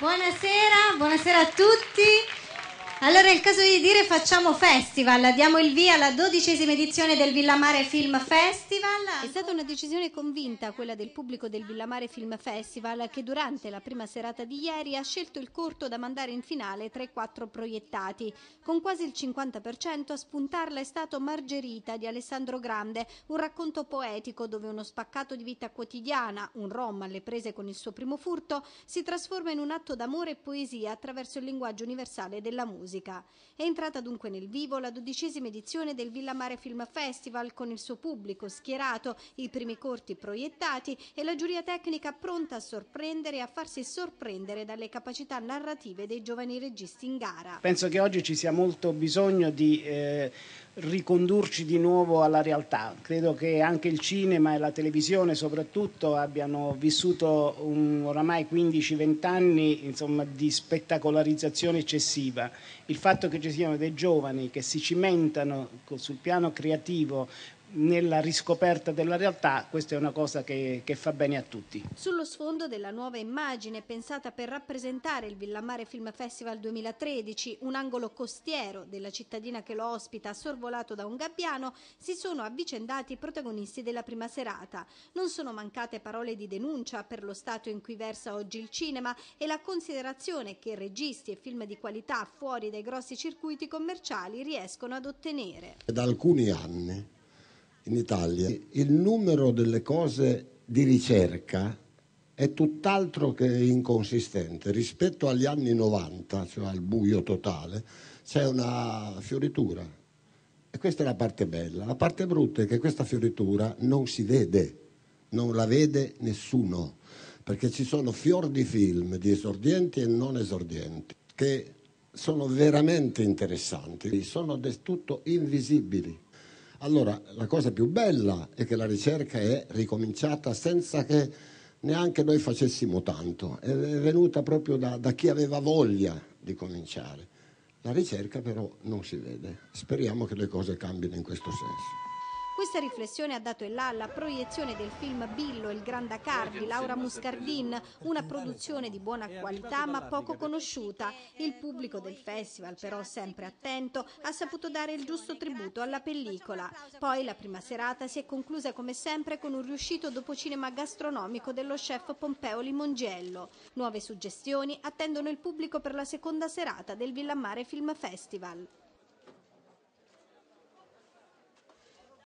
Buonasera, buonasera a tutti. Allora è il caso di dire facciamo festival, diamo il via alla dodicesima edizione del Villamare Film Festival. È stata una decisione convinta quella del pubblico del Villamare Film Festival che durante la prima serata di ieri ha scelto il corto da mandare in finale tra i quattro proiettati. Con quasi il 50% a spuntarla è stato Margherita di Alessandro Grande, un racconto poetico dove uno spaccato di vita quotidiana, un rom alle prese con il suo primo furto, si trasforma in un atto d'amore e poesia attraverso il linguaggio universale della musica musica. È entrata dunque nel vivo la dodicesima edizione del Villamare Film Festival con il suo pubblico schierato, i primi corti proiettati e la giuria tecnica pronta a sorprendere e a farsi sorprendere dalle capacità narrative dei giovani registi in gara. Penso che oggi ci sia molto bisogno di... Eh ricondurci di nuovo alla realtà. Credo che anche il cinema e la televisione soprattutto abbiano vissuto un, oramai 15-20 anni insomma, di spettacolarizzazione eccessiva. Il fatto che ci siano dei giovani che si cimentano sul piano creativo nella riscoperta della realtà, questa è una cosa che, che, fa bene a tutti. Sullo sfondo della nuova immagine pensata per rappresentare il Villamare Film Festival 2013, un angolo costiero della cittadina che lo ospita sorvolato da un gabbiano, si sono avvicendati i protagonisti della prima serata. Non sono mancate parole di denuncia per lo stato in cui versa oggi il cinema e la considerazione che registi e film di qualità fuori dai grossi circuiti commerciali riescono ad ottenere. Da alcuni anni in Italia, il numero delle cose di ricerca è tutt'altro che inconsistente. Rispetto agli anni 90, cioè al buio totale, c'è una fioritura. E questa è la parte bella. La parte brutta è che questa fioritura non si vede, non la vede nessuno, perché ci sono fior di film di esordienti e non esordienti che sono veramente interessanti, sono del tutto invisibili. Allora, la cosa più bella è che la ricerca è ricominciata senza che neanche noi facessimo tanto, è venuta proprio da, da chi aveva voglia di cominciare. La ricerca però non si vede. Speriamo che le cose cambino in questo senso. Questa riflessione ha dato il là alla proiezione del film Billo, il Grandacar di Laura Muscardin, una produzione di buona qualità ma poco conosciuta. Il pubblico del festival, però sempre attento, ha saputo dare il giusto tributo alla pellicola. Poi la prima serata si è conclusa come sempre con un riuscito dopocinema gastronomico dello chef Pompeo Limongiello. Nuove suggestioni attendono il pubblico per la seconda serata del Villamare Film Festival.